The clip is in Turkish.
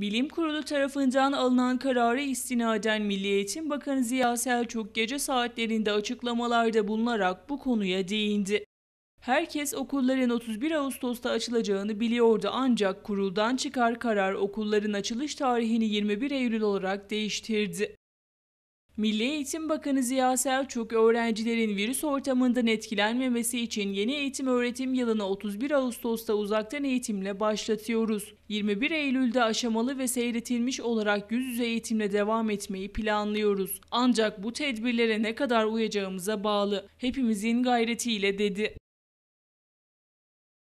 Bilim Kurulu tarafından alınan kararı istinaden Milli Eğitim Bakanı Ziya Selçuk gece saatlerinde açıklamalarda bulunarak bu konuya değindi. Herkes okulların 31 Ağustos'ta açılacağını biliyordu ancak kuruldan çıkar karar okulların açılış tarihini 21 Eylül olarak değiştirdi. Milli Eğitim Bakanı Ziya Selçuk, öğrencilerin virüs ortamından etkilenmemesi için yeni eğitim öğretim yılını 31 Ağustos'ta uzaktan eğitimle başlatıyoruz. 21 Eylül'de aşamalı ve seyretilmiş olarak yüz yüze eğitimle devam etmeyi planlıyoruz. Ancak bu tedbirlere ne kadar uyacağımıza bağlı. Hepimizin gayretiyle dedi.